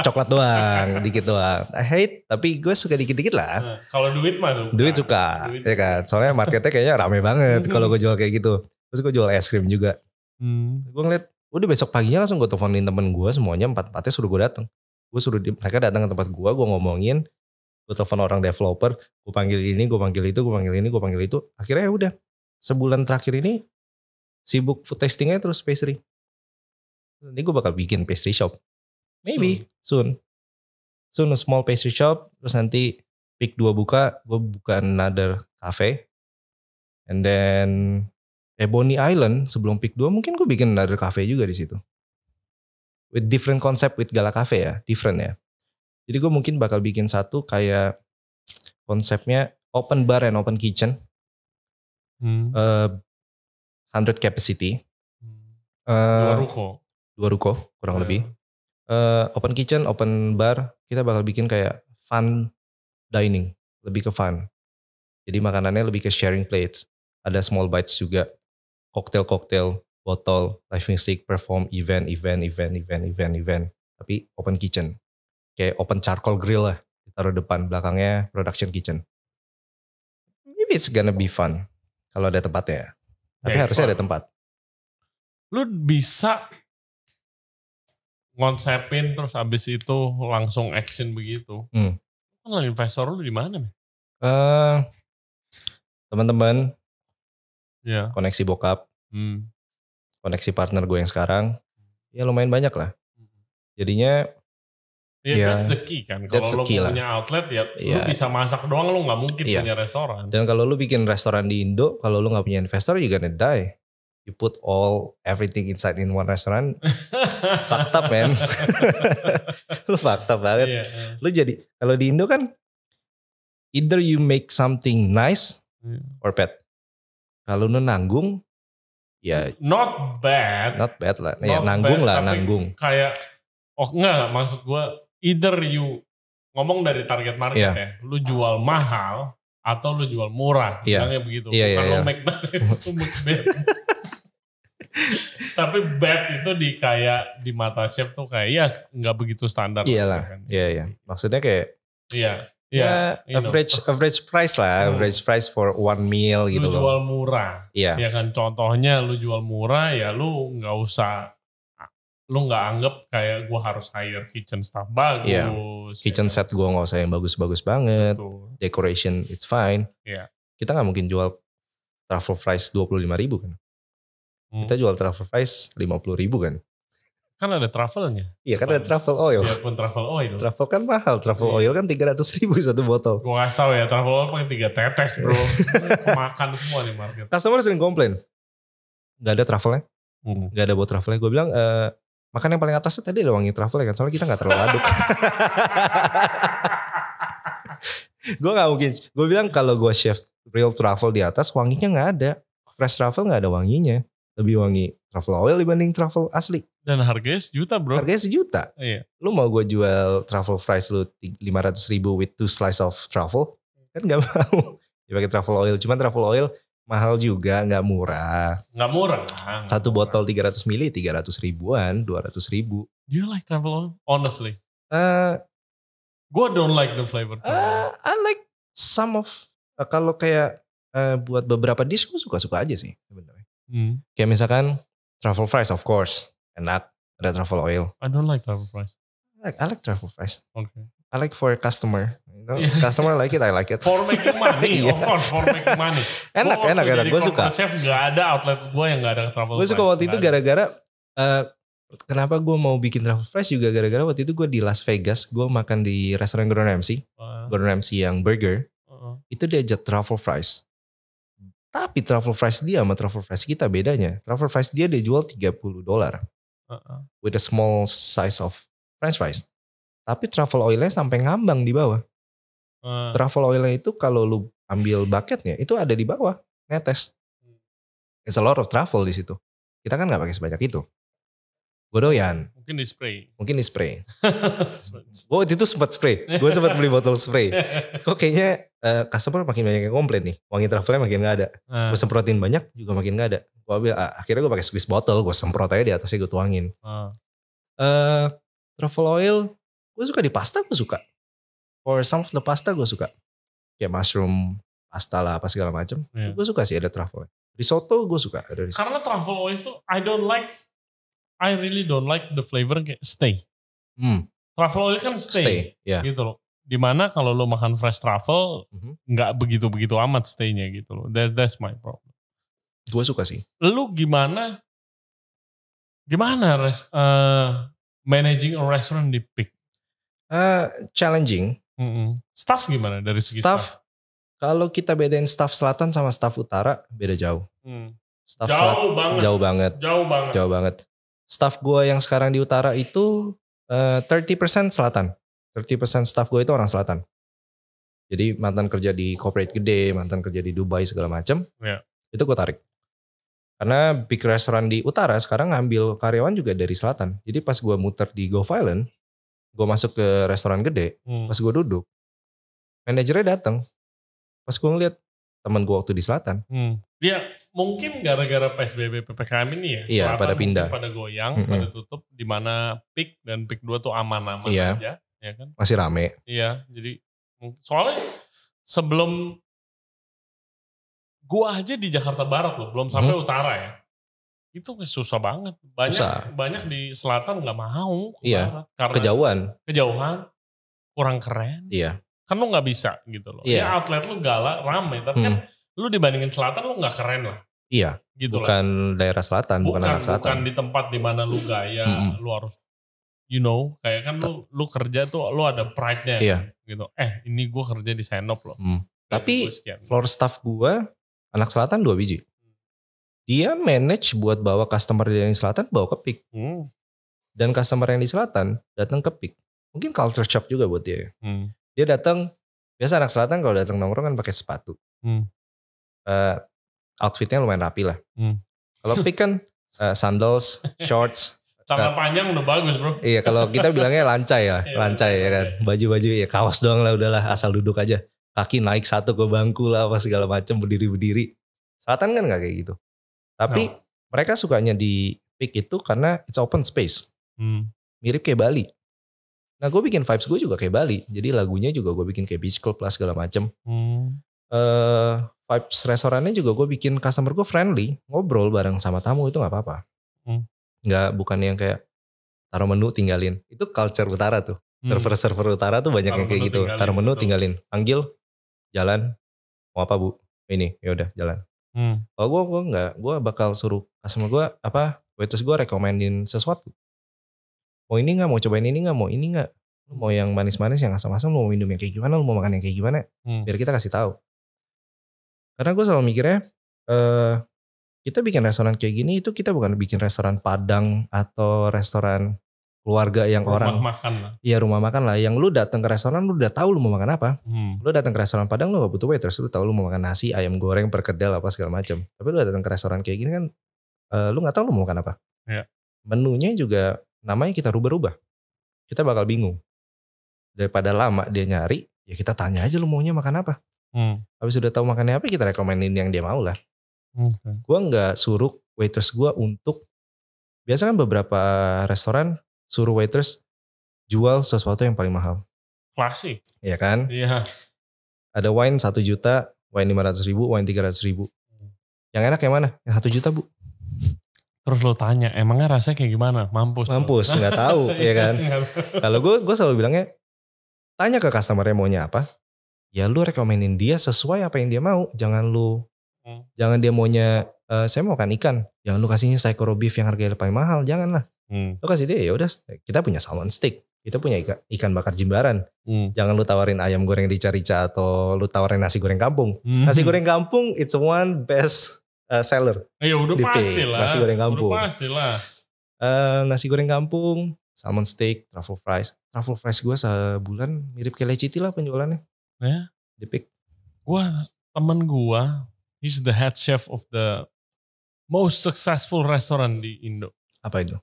coklat doang, dikit doang. I eh, hate, tapi gue suka dikit-dikit lah. Nah, kalau duit mah suka. Duit suka, duit ya kan. Soalnya marketnya kayaknya rame banget kalau gue jual kayak gitu. Terus gue jual es krim juga. Hmm. Gue ngeliat, udah besok paginya langsung gue teleponin temen gue semuanya empat-empatnya suruh gue datang. Gue suruh di, mereka datang ke tempat gue, gue ngomongin, gue telepon orang developer, gue panggil ini, gue panggil itu, gue panggil ini, gue panggil itu. Akhirnya ya udah, sebulan terakhir ini sibuk food testingnya terus pastry. Ini gue bakal bikin pastry shop Maybe soon. soon. Soon a small pastry shop. Terus nanti pick dua buka, gue buka another cafe. And then Ebony eh, Island sebelum pick dua mungkin gue bikin another cafe juga di situ. With different concept with Gala Cafe ya, different ya. Jadi gue mungkin bakal bikin satu kayak konsepnya open bar and open kitchen. Hmm. Uh, eh, 100 capacity. Hmm. Uh, dua ruko. Dua ruko kurang yeah. Oh, iya. lebih uh, open kitchen, open bar, kita bakal bikin kayak fun dining, lebih ke fun. Jadi makanannya lebih ke sharing plates. Ada small bites juga, cocktail, cocktail, botol, live music, perform, event, event, event, event, event, event. Tapi open kitchen. Kayak open charcoal grill lah. Taruh depan, belakangnya production kitchen. Maybe it's gonna be fun. Kalau ada tempatnya. Tapi yeah, harusnya fun. ada tempat. Lu bisa ngonsepin terus abis itu langsung action begitu. Hmm. Kan investor lu di mana, Eh, uh, teman-teman. Ya. Yeah. Koneksi bokap. Hmm. Koneksi partner gue yang sekarang. Ya lumayan banyak lah. Hmm. Jadinya ya, ya, that's the key kan. Kalau lo punya lah. outlet ya yeah. lu ya. bisa masak doang, lu nggak mungkin yeah. punya restoran. Dan kalau lu bikin restoran di Indo, kalau lu nggak punya investor, you gonna die you put all everything inside in one restaurant fakta up man lu fucked up banget yeah, yeah. lu jadi kalau di Indo kan either you make something nice yeah. Hmm. or bad kalau lu nanggung ya not bad not bad lah ya, not ya nanggung bad, lah nanggung kayak oh enggak maksud gue, either you ngomong dari target market yeah. ya lu jual mahal atau lu jual murah yeah. bilangnya begitu yeah, kalau yeah, itu much McDonald's tapi bad itu di kayak di mata chef tuh kayak ya nggak begitu standar. iya lah kan. Iya iya. Maksudnya kayak Iya. iya ya, yeah, average know. average price lah, hmm. average price for one meal gitu. Lu jual murah. Iya. Yeah. kan contohnya lu jual murah ya lu nggak usah lu nggak anggap kayak gua harus hire kitchen staff iya. bagus. Yeah. Kitchen kan. set gua nggak usah yang bagus-bagus banget. Betul. Decoration it's fine. Yeah. Kita nggak mungkin jual truffle fries lima ribu kan. Hmm. Kita jual travel price lima puluh ribu kan. Kan ada travelnya. Iya kan ada travel oil. pun travel oil. Travel kan mahal. Travel iya. oil kan tiga ratus ribu satu botol. gua nggak tahu ya travel oil paling tiga tetes bro. Makan semua di market. Customer sering komplain. nggak ada travelnya. Hmm. ada buat travelnya. Gue bilang e, makan yang paling atas atasnya tadi ada wangi travelnya kan. Soalnya kita nggak terlalu aduk. gue gak mungkin. Gue bilang kalau gue chef real travel di atas wanginya nggak ada. Fresh travel nggak ada wanginya lebih wangi truffle oil dibanding truffle asli. Dan harganya sejuta bro. Harganya sejuta. iya. Lu mau gue jual truffle fries lu 500 ribu with two slice of truffle? Kan gak mau. dibagi ya, pakai truffle oil. Cuman truffle oil mahal juga, gak murah. Gak murah. Satu botol 300 mili 300 ribuan, 200 ribu. Do you like truffle oil? Honestly. Uh, eh. gue don't like the flavor. Uh, I like some of, uh, kalau kayak uh, buat beberapa dish gue suka-suka aja sih sebenarnya Hmm. Kayak misalkan truffle fries of course enak ada truffle oil. I don't like truffle fries. I like, I like truffle fries. Okay. I like for a customer. You know, yeah. customer like it, I like it. For making money, yeah. of course, for making money. enak, gua enak, enak. Gue suka. Chef gak ada outlet gue yang gak ada truffle Gue suka waktu itu gara-gara uh, kenapa gue mau bikin truffle fries juga gara-gara waktu itu gue di Las Vegas, gue makan di restoran Gordon Ramsay, uh. Gordon Ramsay yang burger. Uh -uh. Itu dia aja truffle fries. Tapi travel price dia sama travel price kita bedanya. Travel price dia dia jual 30 dolar. Uh-uh. With a small size of french fries. Tapi travel oilnya sampai ngambang di bawah. Uh. Travel oilnya itu kalau lu ambil bucketnya itu ada di bawah. Netes. It's a lot of travel di situ. Kita kan nggak pakai sebanyak itu gue doyan. Mungkin di spray. Mungkin di spray. gue waktu itu sempat spray. Gue sempat beli botol spray. Kok kayaknya uh, customer makin banyak yang komplain nih. Wangi travelnya makin gak ada. Uh. Ah. Gue semprotin banyak juga makin gak ada. Gue ambil, uh, akhirnya gue pakai squeeze botol. Gue semprot aja di atasnya gue tuangin. Uh. Uh, travel oil. Gue suka di pasta gue suka. For some of the pasta gue suka. Kayak mushroom pasta lah apa segala macam. Yeah. Gue suka sih ada travel Risotto gue suka ada risotto. Karena travel oil itu I don't like I really don't like the flavor kayak stay. Hmm. Truffle oil kan stay, stay yeah. gitu loh. Dimana kalau lo makan fresh truffle mhm. nggak mm -hmm. begitu-begitu amat staynya gitu loh. That, that's my problem. Gue suka sih. Lu gimana? Gimana res, uh, managing a restaurant di Pick? Uh, challenging. Mm -hmm. Staff gimana dari segi staff? staff? Kalau kita bedain staff selatan sama staff utara beda jauh. Hmm. Staff jauh selat, banget. Jauh banget. Jauh banget. Jauh banget staff gue yang sekarang di utara itu uh, eh, 30% selatan. 30% staff gue itu orang selatan. Jadi mantan kerja di corporate gede, mantan kerja di Dubai segala macem. Yeah. Itu gue tarik. Karena big restaurant di utara sekarang ngambil karyawan juga dari selatan. Jadi pas gue muter di Go Island, gue masuk ke restoran gede, hmm. pas gue duduk, manajernya datang. Pas gue ngeliat, teman gue waktu di selatan. Hmm. Ya mungkin gara-gara PSBB PPKM ini ya. Iya pada pindah. Pada goyang, mm -hmm. pada tutup. Dimana mana peak dan peak 2 tuh aman-aman iya. aja. Ya kan? Masih rame. Iya jadi soalnya sebelum gua aja di Jakarta Barat loh belum sampai hmm. utara ya itu susah banget banyak susah. banyak di selatan nggak mau iya. karena kejauhan kejauhan kurang keren iya kan lu nggak bisa gitu loh. Yeah. Ya outlet lu galak rame tapi kan hmm. kan lu dibandingin selatan lu nggak keren lah. Iya. Gitu bukan lah. daerah selatan, bukan, bukan selatan. Bukan di tempat di mana lu gaya, hmm. lu harus you know, kayak kan lu lu kerja tuh lu ada pride-nya iya. gitu. Eh, ini gue kerja di Senop loh. Hmm. Tapi floor staff gue anak selatan dua biji. Dia manage buat bawa customer dari selatan bawa ke pik. Hmm. Dan customer yang di selatan datang ke pik. Mungkin culture shock juga buat dia. Ya. Hmm dia datang biasa anak selatan kalau datang nongkrong kan pakai sepatu hmm. uh, outfitnya lumayan rapi lah hmm. kalau pick kan uh, sandals shorts sama uh, eh, panjang udah bagus bro iya kalau kita bilangnya lancai ya iya, lancai ya kan baju-baju ya kaos doang lah udahlah asal duduk aja kaki naik satu ke bangku lah apa segala macam berdiri berdiri selatan kan nggak kayak gitu tapi no. mereka sukanya di pick itu karena it's open space hmm. mirip kayak Bali Nah gue bikin vibes gue juga kayak Bali. Jadi lagunya juga gue bikin kayak beach club plus segala macem. Hmm. Uh, vibes restorannya juga gue bikin customer gue friendly. Ngobrol bareng sama tamu itu gak apa-apa. Hmm. Gak bukan yang kayak taruh menu tinggalin. Itu culture utara tuh. Hmm. Server-server hmm. utara tuh banyak taruh yang kayak gitu. Tinggalin, taruh menu tinggalin. Panggil, jalan. Mau apa bu? Ini, yaudah jalan. Hmm. Kalau gue gue nggak, gue bakal suruh customer gue apa waiters gue rekomendin sesuatu mau ini nggak mau cobain ini nggak mau ini nggak mau yang manis-manis yang asam-asam lu mau minum yang kayak gimana lu mau makan yang kayak gimana hmm. biar kita kasih tahu karena gue selalu mikirnya uh, kita bikin restoran kayak gini itu kita bukan bikin restoran padang atau restoran keluarga yang rumah orang makan lah. Iya rumah makan lah. Yang lu datang ke restoran lu udah tahu lu mau makan apa. Hmm. Lu datang ke restoran Padang lu gak butuh waiter, lu tahu lu mau makan nasi, ayam goreng, perkedel apa segala macam. Tapi lu datang ke restoran kayak gini kan uh, lu nggak tahu lu mau makan apa. Ya. Menunya juga namanya kita rubah-rubah kita bakal bingung daripada lama dia nyari ya kita tanya aja lu maunya makan apa hmm. habis udah tahu makannya apa ya kita rekomenin yang dia mau lah hmm, okay. gue nggak suruh waiters gue untuk biasa kan beberapa restoran suruh waiters jual sesuatu yang paling mahal klasik iya kan iya yeah. ada wine satu juta wine 500 ribu wine 300 ribu hmm. yang enak yang mana yang satu juta bu Terus lo tanya, emangnya rasanya kayak gimana? Mampus. Mampus, nggak tahu, ya kan? Kalau gue, gue selalu bilangnya, tanya ke customer yang maunya apa. Ya lu rekomenin dia sesuai apa yang dia mau. Jangan lu, hmm. jangan dia maunya, uh, saya mau kan ikan. Jangan lu kasihnya psycho beef yang harganya paling mahal, Jangan lah. Hmm. Lu kasih dia, ya udah kita punya salmon steak. Kita punya ikan, ikan bakar jimbaran. Hmm. Jangan lu tawarin ayam goreng di Carica atau lu tawarin nasi goreng kampung. Hmm. Nasi goreng kampung, it's one best uh, seller. Ya udah pasti lah Nasi goreng kampung. Udah lah Uh, nasi goreng kampung, salmon steak, truffle fries. Truffle fries gue sebulan mirip kayak Leciti lah penjualannya. Ya. Dipik. Gue temen gue, he's the head chef of the most successful restaurant di Indo. Apa itu?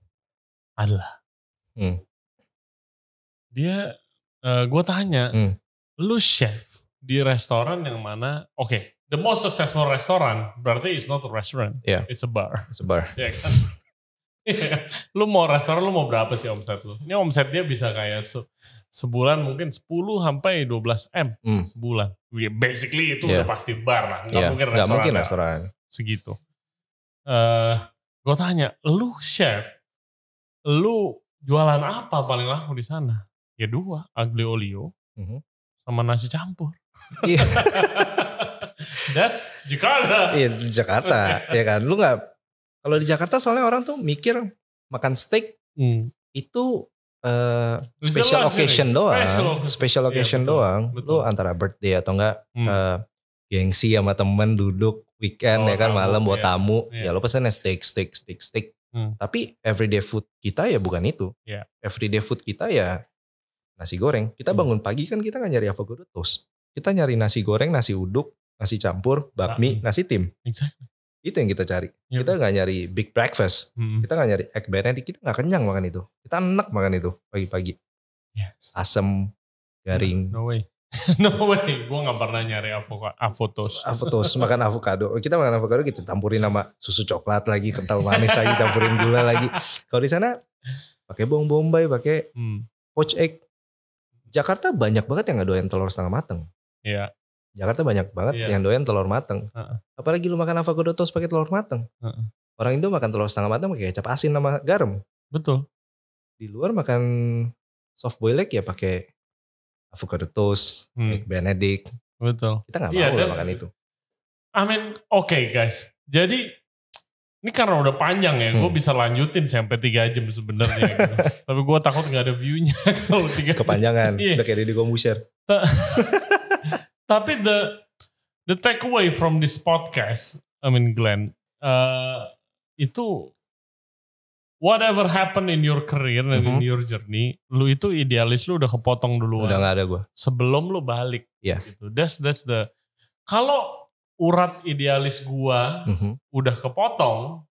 Adalah. Hmm. Dia, uh, eh, gue tanya, hmm. lu chef di restoran yang mana? Oke, okay, the most successful restaurant berarti it's not a restaurant, yeah. it's a bar. It's a bar. Ya yeah, kan? lu mau restoran lu mau berapa sih omset lu? Ini omset dia bisa kayak se sebulan mungkin 10 sampai 12 M mm. sebulan. Yeah, basically itu yeah. udah pasti bar lah, nggak yeah. mungkin restoran. Gak mungkin restoran. Ya. Segitu. Uh, eh, gue tanya, lu chef, lu jualan apa paling laku di sana? Ya dua, aglio olio mm -hmm. sama nasi campur. Yeah. That's Jakarta. Iya Jakarta ya kan. Lu nggak kalau di Jakarta soalnya orang tuh mikir makan steak hmm. itu uh, special occasion iya, doang. Special, special occasion yeah, doang. Betul. Lu antara birthday atau enggak hmm. uh, gengsi sama temen duduk weekend oh, ya kan malam buat yeah. tamu yeah. ya lo pesen steak steak steak steak hmm. tapi everyday food kita ya bukan itu yeah. everyday food kita ya nasi goreng kita hmm. bangun hmm. pagi kan kita nggak nyari avocado toast kita nyari nasi goreng nasi uduk nasi campur, bakmi, nasi tim. Exactly. Itu yang kita cari. Yep. Kita nggak nyari big breakfast. Mm-hmm. Kita nggak nyari egg benedict. Kita nggak kenyang makan itu. Kita enak makan itu pagi-pagi. Yes. Asam, garing. No, no way. no way. Gue nggak pernah nyari avocado. Avotos. makan avocado. Kita makan avocado kita campurin sama susu coklat lagi, kental manis lagi, campurin gula lagi. Kalau di sana pakai bawang bombay, pakai mm. poached egg. Jakarta banyak banget yang nggak doyan telur setengah mateng. Iya. Jakarta banyak banget yeah. yang doyan telur mateng. Uh-uh. Apalagi lu makan avocado toast pakai telur mateng. Uh-uh. Orang Indo makan telur setengah mateng pakai kecap asin sama garam. Betul. Di luar makan soft boiled egg ya pakai avocado toast, hmm. egg benedict. Betul. Kita gak yeah, mau yeah, makan itu. I mean, oke okay guys. Jadi ini karena udah panjang ya, hmm. gue bisa lanjutin sampai tiga jam sebenarnya. gitu. Tapi gue takut gak ada viewnya kalau tiga. Kepanjangan. Iya. Udah kayak Deddy Kombusher. Tapi the the takeaway from this podcast, I mean Glenn, uh, itu whatever happen in your career and mm -hmm. in mhm. your journey, lu itu idealis lu udah kepotong dulu. Udah gak ada gue. Sebelum lu balik. Ya. Yeah. Gitu. That's that's the kalau urat idealis gua mm -hmm. udah kepotong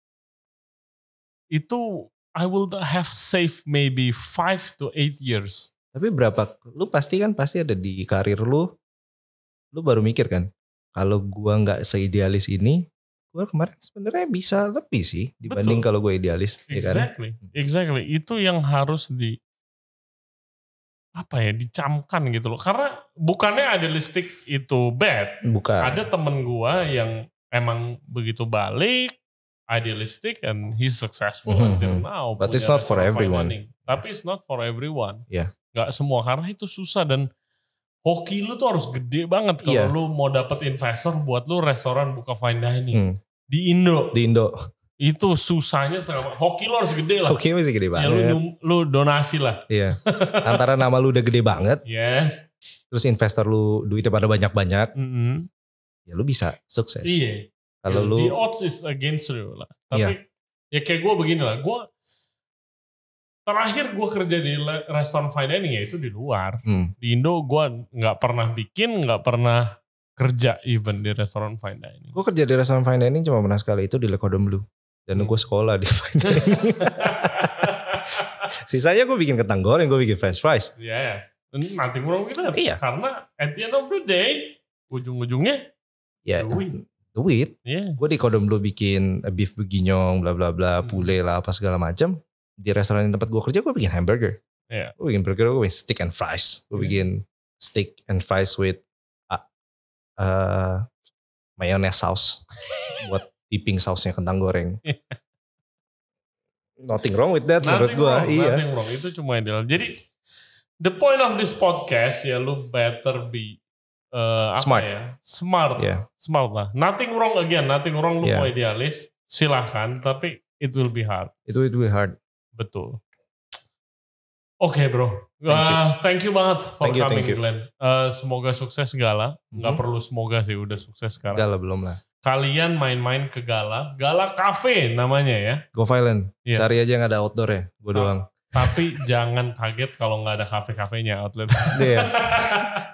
itu I will have save maybe five to eight years. Tapi berapa lu pasti kan pasti ada di karir lu lu baru mikir kan kalau gua nggak seidealis ini gua kemarin sebenarnya bisa lebih sih dibanding kalau gue idealis exactly ya kan? Hmm. exactly itu yang harus di apa ya dicamkan gitu loh karena bukannya idealistik itu bad bukan ada temen gua yang emang begitu balik idealistic and he's successful mm -hmm. until hmm. now but it's not for everyone tapi it's not for everyone ya yeah. Gak semua karena itu susah dan hoki lu tuh harus gede banget kalau yeah. lu mau dapet investor buat lu restoran buka fine dining hmm. di Indo. Di Indo. Itu susahnya setengah hoki lu harus gede lah. Hoki masih gede ya, banget. Ya lu lu donasi lah. Iya. Antara nama lu udah gede banget. Yes. Terus investor lu duitnya pada banyak-banyak. Mm -hmm. Ya lu bisa sukses. Iya. Kalau ya, lu the odds is against you lah. Tapi yeah. ya kayak gue begini lah, gue terakhir gue kerja di restoran fine dining ya itu di luar hmm. di Indo gue nggak pernah bikin nggak pernah kerja even di restoran fine dining gue kerja di restoran fine dining cuma pernah sekali itu di Le Cordon Bleu dan hmm. gue sekolah di fine dining sisanya gue bikin ketang goreng gue bikin french fries iya yeah. nanti kurang kita iya. karena at the end of the day ujung-ujungnya ya yeah, duit duit yeah. gue di Cordon Bleu bikin beef beginyong, bla bla bla hmm. pule lah apa segala macam di restoran yang tempat gue kerja gue bikin hamburger yeah. gue bikin burger gue bikin steak and fries gue yeah. bikin steak and fries with uh, uh, mayonnaise sauce buat dipping sausnya kentang goreng iya. nothing wrong with that nothing menurut gue iya nothing wrong itu cuma ideal jadi the point of this podcast ya lu better be uh, smart. apa ya smart yeah. smart lah nothing wrong again nothing wrong lu yeah. mau idealis silahkan tapi it will be hard it will be hard Betul. Oke okay, bro, thank you. Uh, thank you banget for thank you, coming thank you. Glenn. Uh, semoga sukses Gala, nggak mm -hmm. perlu semoga sih udah sukses sekarang. Gala belum lah. Kalian main-main ke Gala, Gala Cafe namanya ya. Go Violent, yeah. cari aja yang ada outdoor ya, gue nah, doang. Tapi jangan kaget kalau nggak ada cafe kafenya outlet. Iya. yeah.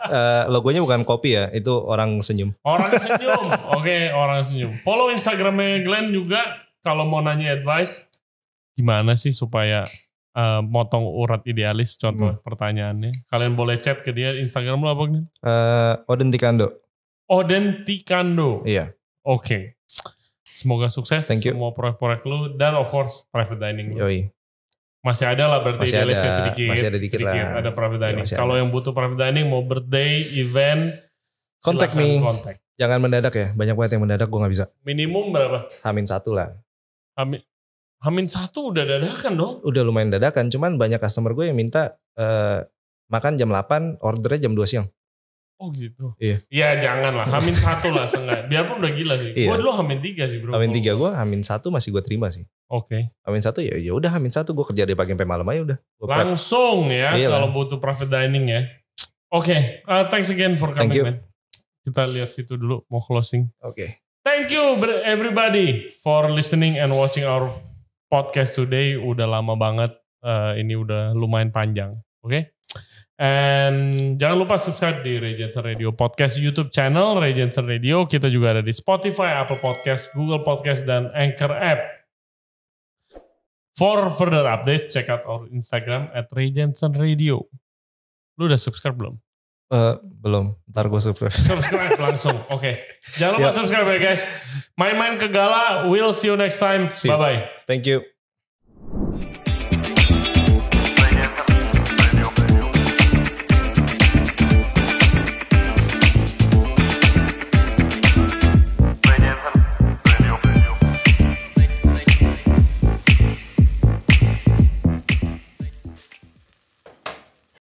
uh, logonya bukan kopi ya, itu orang senyum. Orang senyum, oke okay, orang senyum. Follow Instagramnya Glenn juga kalau mau nanya advice gimana sih supaya uh, motong urat idealis contoh hmm. pertanyaannya kalian boleh chat ke dia Instagram lo apa nih uh, eh, odentikando Tikando iya oke okay. semoga sukses Thank you. semua proyek-proyek lu dan of course private dining lu Yoi. masih ada lah berarti masih idealisnya ada, sedikit masih ada dikit sedikit, lah ada private iya, dining ya, kalau yang butuh private dining mau birthday event kontak me kontak jangan mendadak ya banyak banget yang mendadak gue gak bisa minimum berapa Hamin satu lah Hamin Hamin satu udah dadakan dong. Udah lumayan dadakan, cuman banyak customer gue yang minta uh, makan jam 8, ordernya jam 2 siang. Oh gitu. Iya. Iya jangan lah, hamin satu lah seenggak. Biarpun udah gila sih. Iya. Gue dulu hamin tiga sih bro. Hamin tiga gue, hamin satu masih gue terima sih. Oke. Okay. Hamin satu ya, ya udah hamin satu gue kerja dari pagi sampai malam aja udah. Gua Langsung ya, iya kalau butuh private dining ya. Oke, okay. uh, eh, thanks again for coming Thank you. man. Kita lihat situ dulu mau closing. Oke. Okay. Thank you everybody for listening and watching our podcast today udah lama banget. Uh, ini udah lumayan panjang. Oke. Okay? And jangan lupa subscribe di Regency Radio Podcast YouTube channel Regency Radio. Kita juga ada di Spotify, Apple Podcast, Google Podcast, dan Anchor App. For further updates, check out our Instagram at Regency Radio. Lu udah subscribe belum? Uh, belum, ntar gue subscribe. Subscribe langsung, oke. Okay. Jangan lupa yeah. subscribe ya guys. Main-main ke gala, we'll see you next time. Bye-bye. Thank you.